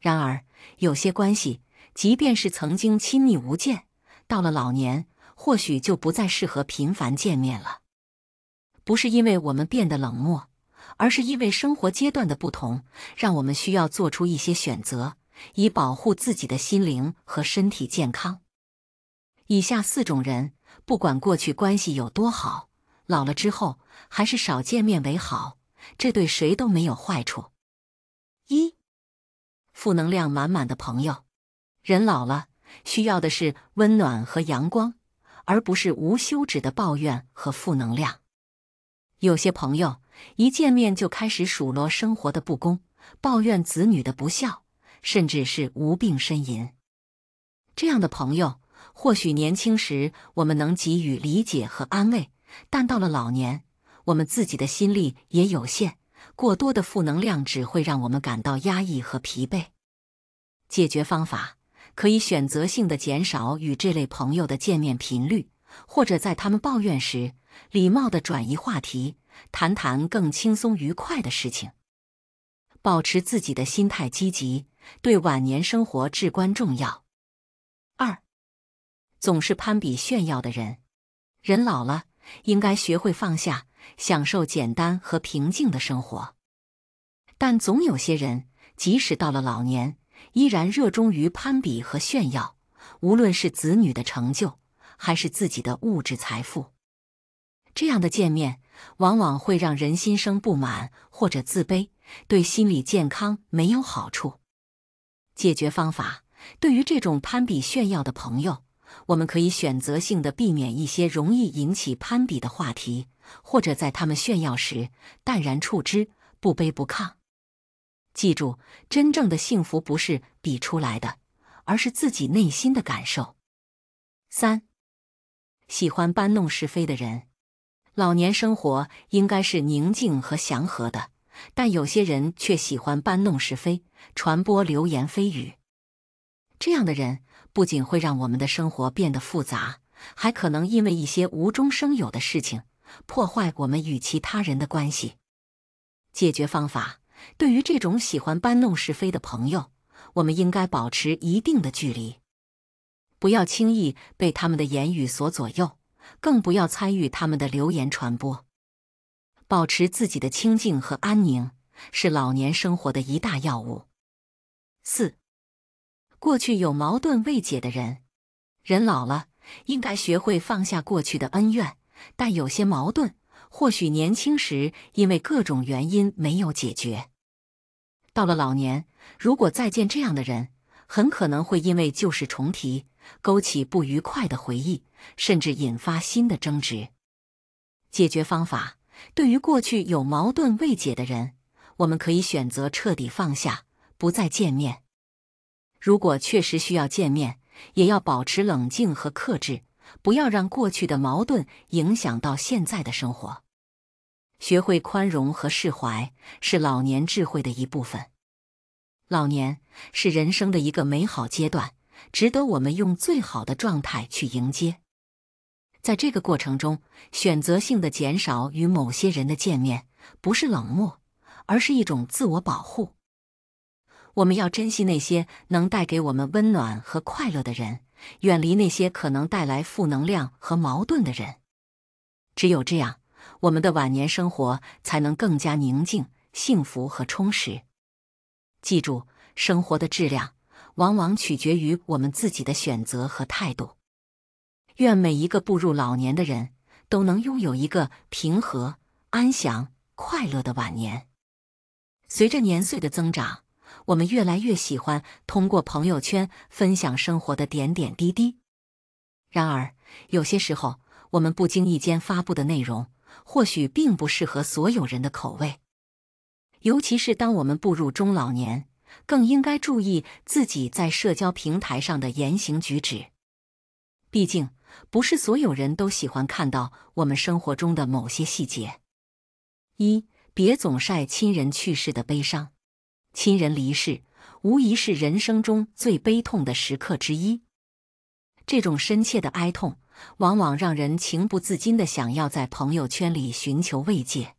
然而，有些关系，即便是曾经亲密无间，到了老年，或许就不再适合频繁见面了。不是因为我们变得冷漠，而是因为生活阶段的不同，让我们需要做出一些选择，以保护自己的心灵和身体健康。以下四种人。不管过去关系有多好，老了之后还是少见面为好，这对谁都没有坏处。一，负能量满满的朋友，人老了需要的是温暖和阳光，而不是无休止的抱怨和负能量。有些朋友一见面就开始数落生活的不公，抱怨子女的不孝，甚至是无病呻吟，这样的朋友。或许年轻时我们能给予理解和安慰，但到了老年，我们自己的心力也有限，过多的负能量只会让我们感到压抑和疲惫。解决方法可以选择性的减少与这类朋友的见面频率，或者在他们抱怨时，礼貌的转移话题，谈谈更轻松愉快的事情。保持自己的心态积极，对晚年生活至关重要。总是攀比炫耀的人，人老了应该学会放下，享受简单和平静的生活。但总有些人，即使到了老年，依然热衷于攀比和炫耀，无论是子女的成就，还是自己的物质财富。这样的见面，往往会让人心生不满或者自卑，对心理健康没有好处。解决方法，对于这种攀比炫耀的朋友。我们可以选择性的避免一些容易引起攀比的话题，或者在他们炫耀时淡然处之，不卑不亢。记住，真正的幸福不是比出来的，而是自己内心的感受。三，喜欢搬弄是非的人，老年生活应该是宁静和祥和的，但有些人却喜欢搬弄是非，传播流言蜚语，这样的人。不仅会让我们的生活变得复杂，还可能因为一些无中生有的事情破坏我们与其他人的关系。解决方法：对于这种喜欢搬弄是非的朋友，我们应该保持一定的距离，不要轻易被他们的言语所左右，更不要参与他们的流言传播。保持自己的清静和安宁是老年生活的一大要务。四。过去有矛盾未解的人，人老了应该学会放下过去的恩怨，但有些矛盾或许年轻时因为各种原因没有解决。到了老年，如果再见这样的人，很可能会因为旧事重提，勾起不愉快的回忆，甚至引发新的争执。解决方法：对于过去有矛盾未解的人，我们可以选择彻底放下，不再见面。如果确实需要见面，也要保持冷静和克制，不要让过去的矛盾影响到现在的生活。学会宽容和释怀是老年智慧的一部分。老年是人生的一个美好阶段，值得我们用最好的状态去迎接。在这个过程中，选择性的减少与某些人的见面，不是冷漠，而是一种自我保护。我们要珍惜那些能带给我们温暖和快乐的人，远离那些可能带来负能量和矛盾的人。只有这样，我们的晚年生活才能更加宁静、幸福和充实。记住，生活的质量往往取决于我们自己的选择和态度。愿每一个步入老年的人，都能拥有一个平和、安详、快乐的晚年。随着年岁的增长。我们越来越喜欢通过朋友圈分享生活的点点滴滴，然而有些时候，我们不经意间发布的内容或许并不适合所有人的口味。尤其是当我们步入中老年，更应该注意自己在社交平台上的言行举止。毕竟，不是所有人都喜欢看到我们生活中的某些细节。一别总晒亲人去世的悲伤。亲人离世无疑是人生中最悲痛的时刻之一，这种深切的哀痛往往让人情不自禁的想要在朋友圈里寻求慰藉。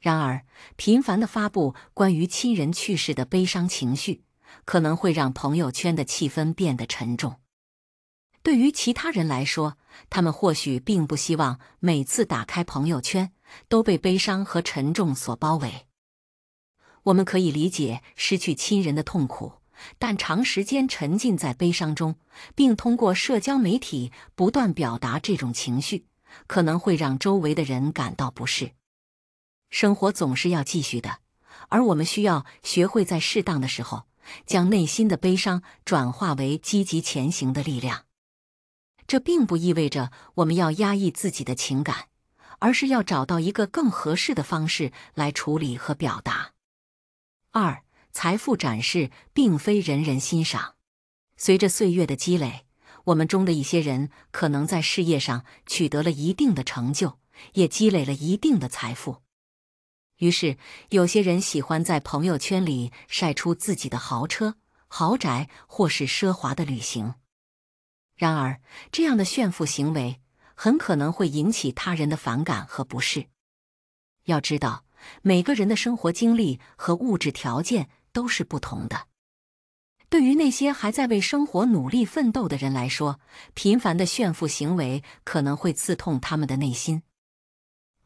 然而，频繁的发布关于亲人去世的悲伤情绪，可能会让朋友圈的气氛变得沉重。对于其他人来说，他们或许并不希望每次打开朋友圈都被悲伤和沉重所包围。我们可以理解失去亲人的痛苦，但长时间沉浸在悲伤中，并通过社交媒体不断表达这种情绪，可能会让周围的人感到不适。生活总是要继续的，而我们需要学会在适当的时候，将内心的悲伤转化为积极前行的力量。这并不意味着我们要压抑自己的情感，而是要找到一个更合适的方式来处理和表达。二财富展示并非人人欣赏。随着岁月的积累，我们中的一些人可能在事业上取得了一定的成就，也积累了一定的财富。于是，有些人喜欢在朋友圈里晒出自己的豪车、豪宅，或是奢华的旅行。然而，这样的炫富行为很可能会引起他人的反感和不适。要知道。每个人的生活经历和物质条件都是不同的。对于那些还在为生活努力奋斗的人来说，频繁的炫富行为可能会刺痛他们的内心。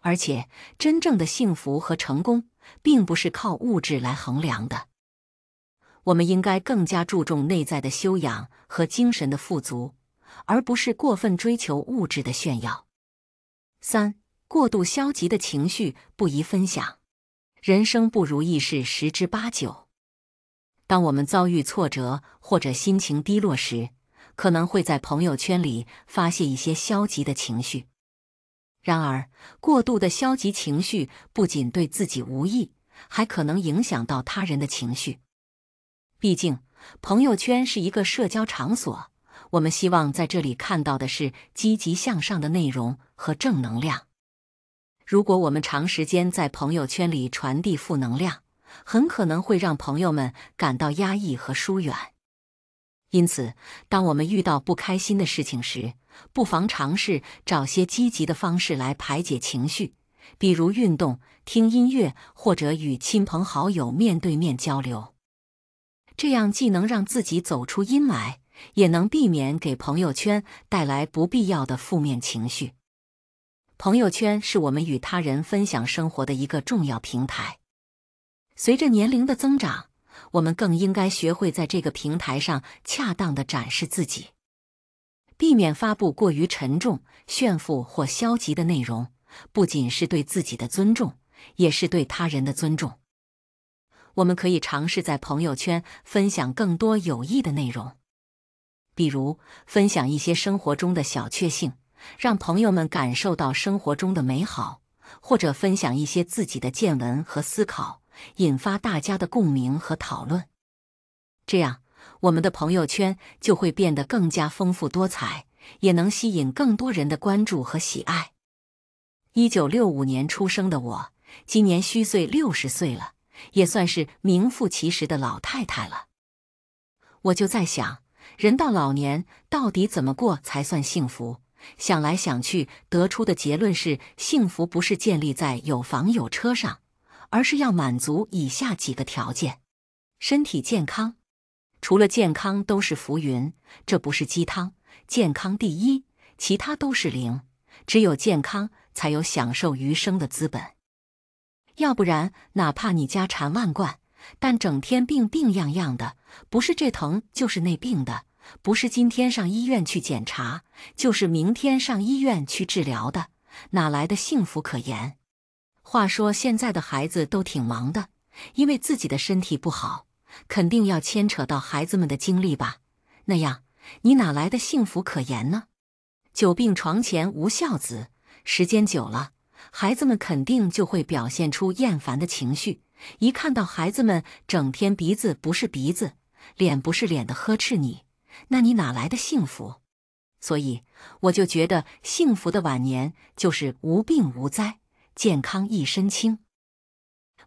而且，真正的幸福和成功并不是靠物质来衡量的。我们应该更加注重内在的修养和精神的富足，而不是过分追求物质的炫耀。三。过度消极的情绪不宜分享。人生不如意事十之八九。当我们遭遇挫折或者心情低落时，可能会在朋友圈里发泄一些消极的情绪。然而，过度的消极情绪不仅对自己无益，还可能影响到他人的情绪。毕竟，朋友圈是一个社交场所，我们希望在这里看到的是积极向上的内容和正能量。如果我们长时间在朋友圈里传递负能量，很可能会让朋友们感到压抑和疏远。因此，当我们遇到不开心的事情时，不妨尝试找些积极的方式来排解情绪，比如运动、听音乐或者与亲朋好友面对面交流。这样既能让自己走出阴霾，也能避免给朋友圈带来不必要的负面情绪。朋友圈是我们与他人分享生活的一个重要平台。随着年龄的增长，我们更应该学会在这个平台上恰当的展示自己，避免发布过于沉重、炫富或消极的内容。不仅是对自己的尊重，也是对他人的尊重。我们可以尝试在朋友圈分享更多有益的内容，比如分享一些生活中的小确幸。让朋友们感受到生活中的美好，或者分享一些自己的见闻和思考，引发大家的共鸣和讨论。这样，我们的朋友圈就会变得更加丰富多彩，也能吸引更多人的关注和喜爱。一九六五年出生的我，今年虚岁六十岁了，也算是名副其实的老太太了。我就在想，人到老年到底怎么过才算幸福？想来想去，得出的结论是：幸福不是建立在有房有车上，而是要满足以下几个条件：身体健康。除了健康都是浮云，这不是鸡汤，健康第一，其他都是零。只有健康，才有享受余生的资本。要不然，哪怕你家缠万贯，但整天病病殃殃的，不是这疼就是那病的。不是今天上医院去检查，就是明天上医院去治疗的，哪来的幸福可言？话说现在的孩子都挺忙的，因为自己的身体不好，肯定要牵扯到孩子们的精力吧？那样你哪来的幸福可言呢？久病床前无孝子，时间久了，孩子们肯定就会表现出厌烦的情绪。一看到孩子们整天鼻子不是鼻子，脸不是脸的呵斥你。那你哪来的幸福？所以我就觉得幸福的晚年就是无病无灾，健康一身轻。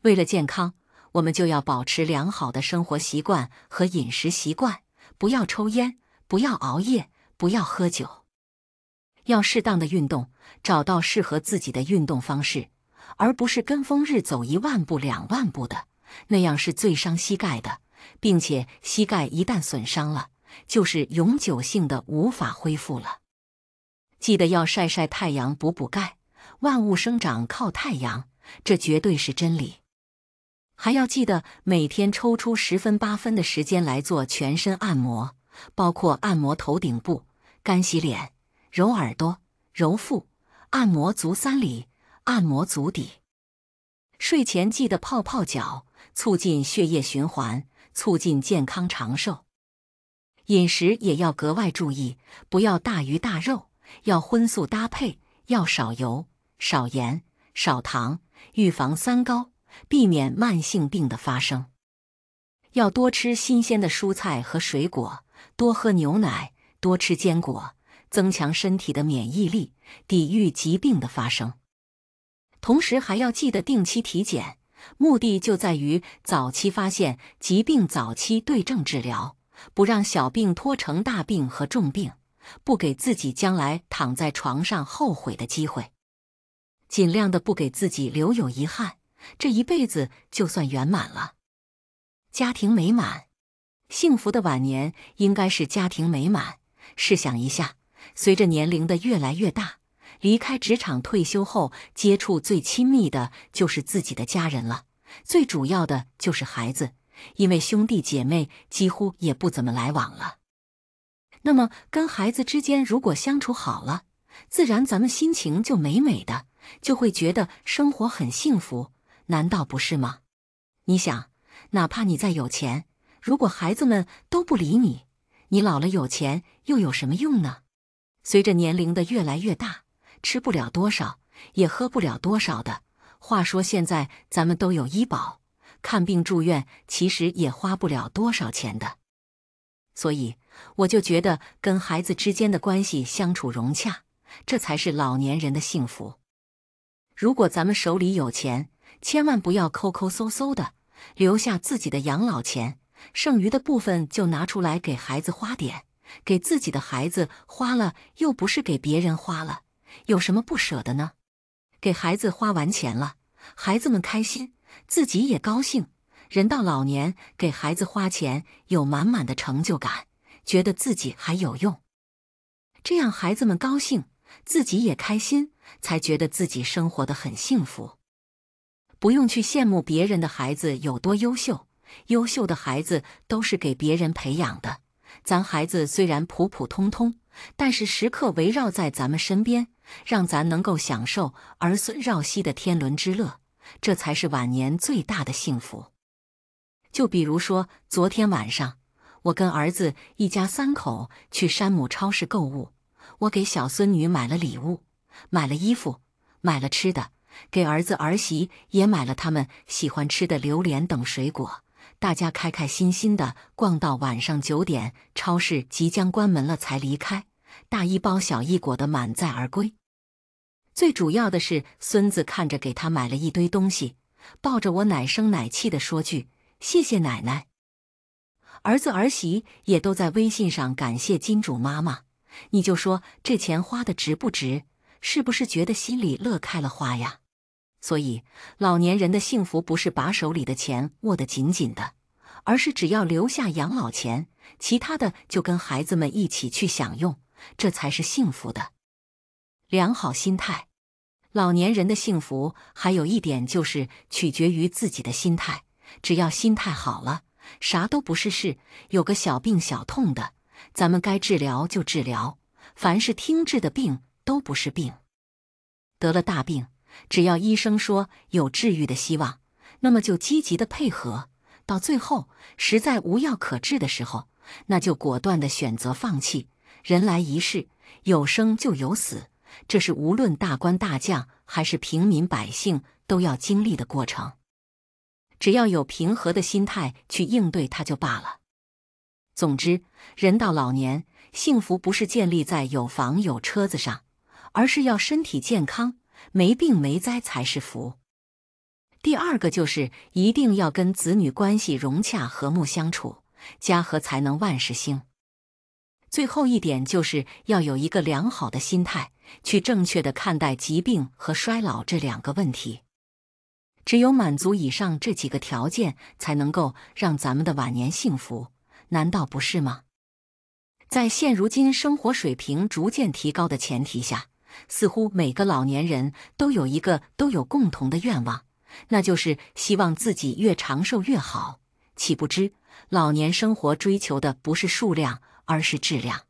为了健康，我们就要保持良好的生活习惯和饮食习惯，不要抽烟，不要熬夜，不要喝酒，要适当的运动，找到适合自己的运动方式，而不是跟风日走一万步、两万步的，那样是最伤膝盖的，并且膝盖一旦损伤了。就是永久性的无法恢复了。记得要晒晒太阳补补钙，万物生长靠太阳，这绝对是真理。还要记得每天抽出十分八分的时间来做全身按摩，包括按摩头顶部、干洗脸、揉耳朵、揉腹、按摩足三里、按摩足底。睡前记得泡泡脚，促进血液循环，促进健康长寿。饮食也要格外注意，不要大鱼大肉，要荤素搭配，要少油、少盐、少糖，预防三高，避免慢性病的发生。要多吃新鲜的蔬菜和水果，多喝牛奶，多吃坚果，增强身体的免疫力，抵御疾病的发生。同时，还要记得定期体检，目的就在于早期发现疾病，早期对症治疗。不让小病拖成大病和重病，不给自己将来躺在床上后悔的机会，尽量的不给自己留有遗憾，这一辈子就算圆满了。家庭美满、幸福的晚年应该是家庭美满。试想一下，随着年龄的越来越大，离开职场退休后，接触最亲密的就是自己的家人了，最主要的就是孩子。因为兄弟姐妹几乎也不怎么来往了，那么跟孩子之间如果相处好了，自然咱们心情就美美的，就会觉得生活很幸福，难道不是吗？你想，哪怕你再有钱，如果孩子们都不理你，你老了有钱又有什么用呢？随着年龄的越来越大，吃不了多少，也喝不了多少的话。说现在咱们都有医保。看病住院其实也花不了多少钱的，所以我就觉得跟孩子之间的关系相处融洽，这才是老年人的幸福。如果咱们手里有钱，千万不要抠抠搜搜的，留下自己的养老钱，剩余的部分就拿出来给孩子花点，给自己的孩子花了又不是给别人花了，有什么不舍得呢？给孩子花完钱了，孩子们开心。自己也高兴，人到老年给孩子花钱有满满的成就感，觉得自己还有用。这样孩子们高兴，自己也开心，才觉得自己生活的很幸福。不用去羡慕别人的孩子有多优秀，优秀的孩子都是给别人培养的。咱孩子虽然普普通通，但是时刻围绕在咱们身边，让咱能够享受儿孙绕膝的天伦之乐。这才是晚年最大的幸福。就比如说，昨天晚上，我跟儿子一家三口去山姆超市购物，我给小孙女买了礼物，买了衣服，买了吃的，给儿子儿媳也买了他们喜欢吃的榴莲等水果。大家开开心心的逛到晚上九点，超市即将关门了才离开，大一包、小一裹的满载而归。最主要的是，孙子看着给他买了一堆东西，抱着我奶声奶气的说句：“谢谢奶奶。”儿子儿媳也都在微信上感谢金主妈妈。你就说这钱花的值不值？是不是觉得心里乐开了花呀？所以，老年人的幸福不是把手里的钱握得紧紧的，而是只要留下养老钱，其他的就跟孩子们一起去享用，这才是幸福的。良好心态，老年人的幸福还有一点就是取决于自己的心态。只要心态好了，啥都不是事。有个小病小痛的，咱们该治疗就治疗。凡是听治的病都不是病。得了大病，只要医生说有治愈的希望，那么就积极的配合。到最后实在无药可治的时候，那就果断的选择放弃。人来一世，有生就有死。这是无论大官大将还是平民百姓都要经历的过程。只要有平和的心态去应对它就罢了。总之，人到老年，幸福不是建立在有房有车子上，而是要身体健康，没病没灾才是福。第二个就是一定要跟子女关系融洽、和睦相处，家和才能万事兴。最后一点就是要有一个良好的心态。去正确的看待疾病和衰老这两个问题，只有满足以上这几个条件，才能够让咱们的晚年幸福，难道不是吗？在现如今生活水平逐渐提高的前提下，似乎每个老年人都有一个都有共同的愿望，那就是希望自己越长寿越好。岂不知老年生活追求的不是数量，而是质量。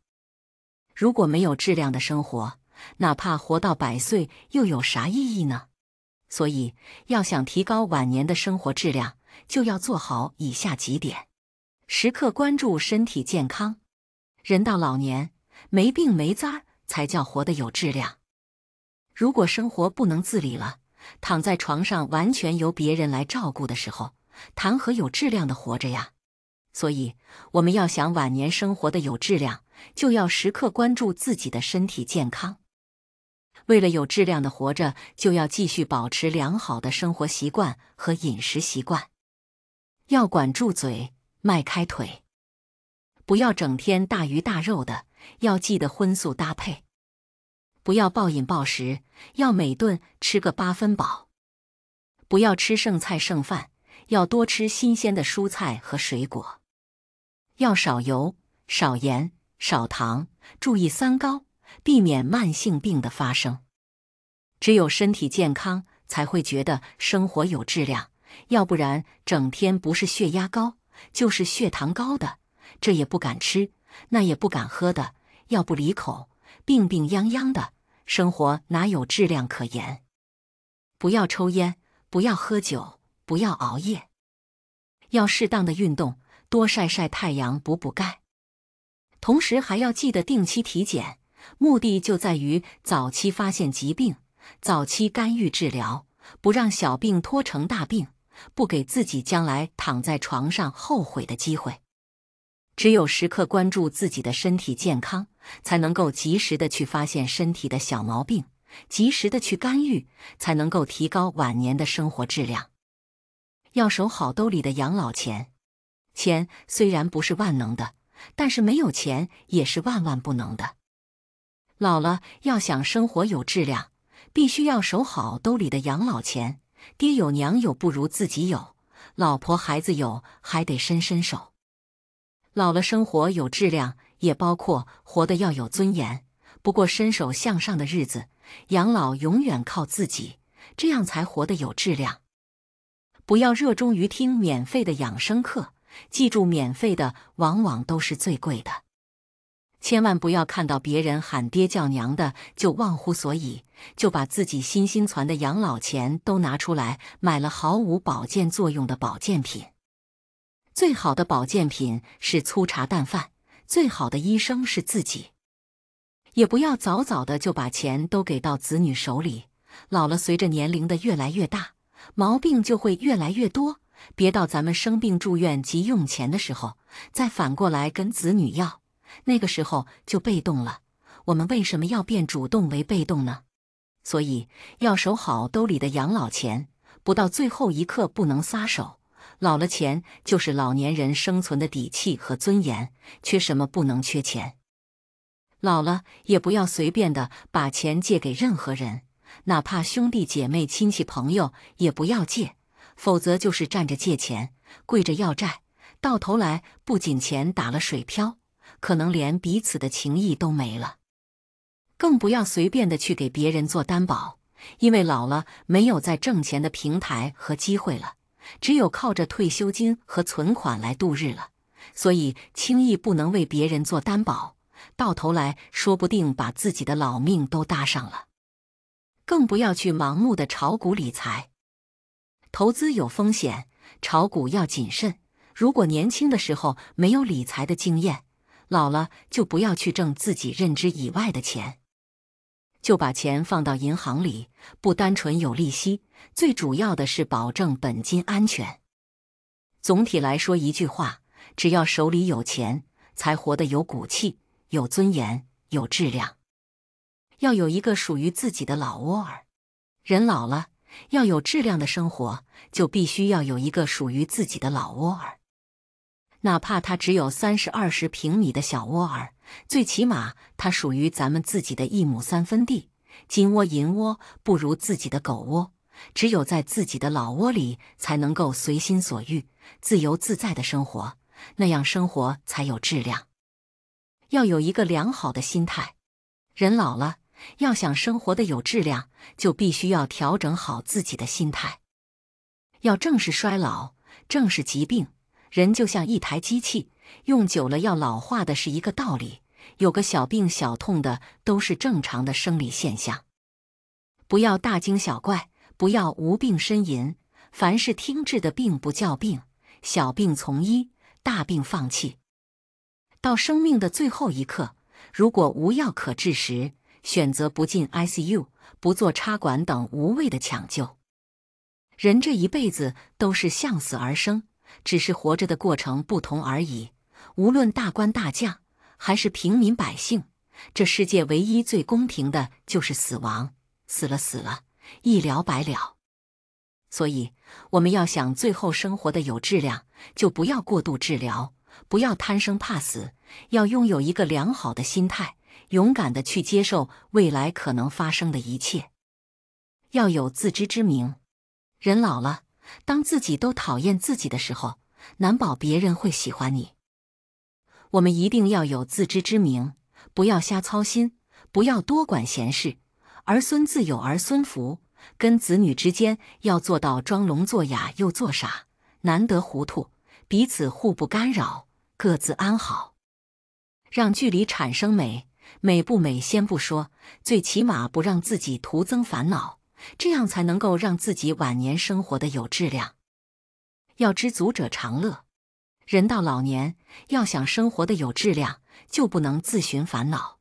如果没有质量的生活，哪怕活到百岁，又有啥意义呢？所以，要想提高晚年的生活质量，就要做好以下几点：时刻关注身体健康。人到老年，没病没灾才叫活得有质量。如果生活不能自理了，躺在床上完全由别人来照顾的时候，谈何有质量的活着呀？所以，我们要想晚年生活的有质量，就要时刻关注自己的身体健康。为了有质量的活着，就要继续保持良好的生活习惯和饮食习惯。要管住嘴，迈开腿，不要整天大鱼大肉的。要记得荤素搭配，不要暴饮暴食，要每顿吃个八分饱。不要吃剩菜剩饭，要多吃新鲜的蔬菜和水果。要少油、少盐、少糖，注意三高。避免慢性病的发生，只有身体健康，才会觉得生活有质量。要不然，整天不是血压高，就是血糖高的，这也不敢吃，那也不敢喝的，要不离口，病病殃殃的，生活哪有质量可言？不要抽烟，不要喝酒，不要熬夜，要适当的运动，多晒晒太阳，补补钙，同时还要记得定期体检。目的就在于早期发现疾病，早期干预治疗，不让小病拖成大病，不给自己将来躺在床上后悔的机会。只有时刻关注自己的身体健康，才能够及时的去发现身体的小毛病，及时的去干预，才能够提高晚年的生活质量。要守好兜里的养老钱，钱虽然不是万能的，但是没有钱也是万万不能的。老了要想生活有质量，必须要守好兜里的养老钱。爹有娘有不如自己有，老婆孩子有还得伸伸手。老了生活有质量，也包括活得要有尊严。不过伸手向上的日子，养老永远靠自己，这样才活得有质量。不要热衷于听免费的养生课，记住免费的往往都是最贵的。千万不要看到别人喊爹叫娘的就忘乎所以，就把自己辛辛攒的养老钱都拿出来买了毫无保健作用的保健品。最好的保健品是粗茶淡饭，最好的医生是自己。也不要早早的就把钱都给到子女手里，老了随着年龄的越来越大，毛病就会越来越多。别到咱们生病住院急用钱的时候，再反过来跟子女要。那个时候就被动了。我们为什么要变主动为被动呢？所以要守好兜里的养老钱，不到最后一刻不能撒手。老了，钱就是老年人生存的底气和尊严。缺什么不能缺钱。老了也不要随便的把钱借给任何人，哪怕兄弟姐妹、亲戚朋友也不要借，否则就是站着借钱，跪着要债，到头来不仅钱打了水漂。可能连彼此的情谊都没了，更不要随便的去给别人做担保，因为老了没有再挣钱的平台和机会了，只有靠着退休金和存款来度日了。所以轻易不能为别人做担保，到头来说不定把自己的老命都搭上了。更不要去盲目的炒股理财，投资有风险，炒股要谨慎。如果年轻的时候没有理财的经验，老了就不要去挣自己认知以外的钱，就把钱放到银行里，不单纯有利息，最主要的是保证本金安全。总体来说一句话，只要手里有钱，才活得有骨气、有尊严、有质量。要有一个属于自己的老窝儿。人老了要有质量的生活，就必须要有一个属于自己的老窝儿。哪怕它只有三十二十平米的小窝儿，最起码它属于咱们自己的一亩三分地。金窝银窝不如自己的狗窝，只有在自己的老窝里才能够随心所欲、自由自在的生活，那样生活才有质量。要有一个良好的心态，人老了要想生活的有质量，就必须要调整好自己的心态，要正视衰老，正视疾病。人就像一台机器，用久了要老化的是一个道理。有个小病小痛的都是正常的生理现象，不要大惊小怪，不要无病呻吟。凡是听治的病不叫病，小病从医，大病放弃。到生命的最后一刻，如果无药可治时，选择不进 ICU，不做插管等无谓的抢救。人这一辈子都是向死而生。只是活着的过程不同而已。无论大官大将还是平民百姓，这世界唯一最公平的就是死亡。死了，死了，一了百了。所以，我们要想最后生活的有质量，就不要过度治疗，不要贪生怕死，要拥有一个良好的心态，勇敢的去接受未来可能发生的一切，要有自知之明。人老了。当自己都讨厌自己的时候，难保别人会喜欢你。我们一定要有自知之明，不要瞎操心，不要多管闲事。儿孙自有儿孙福，跟子女之间要做到装聋作哑又做傻，难得糊涂，彼此互不干扰，各自安好。让距离产生美，美不美先不说，最起码不让自己徒增烦恼。这样才能够让自己晚年生活的有质量。要知足者常乐。人到老年，要想生活的有质量，就不能自寻烦恼。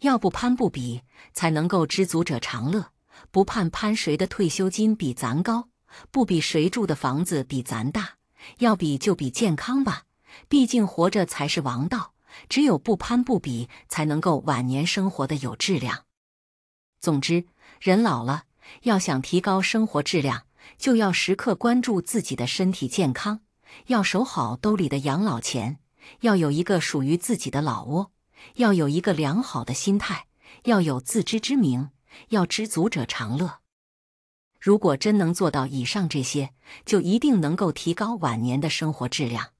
要不攀不比，才能够知足者常乐。不攀攀谁的退休金比咱高，不比谁住的房子比咱大。要比就比健康吧，毕竟活着才是王道。只有不攀不比，才能够晚年生活的有质量。总之。人老了，要想提高生活质量，就要时刻关注自己的身体健康，要守好兜里的养老钱，要有一个属于自己的老窝，要有一个良好的心态，要有自知之明，要知足者常乐。如果真能做到以上这些，就一定能够提高晚年的生活质量。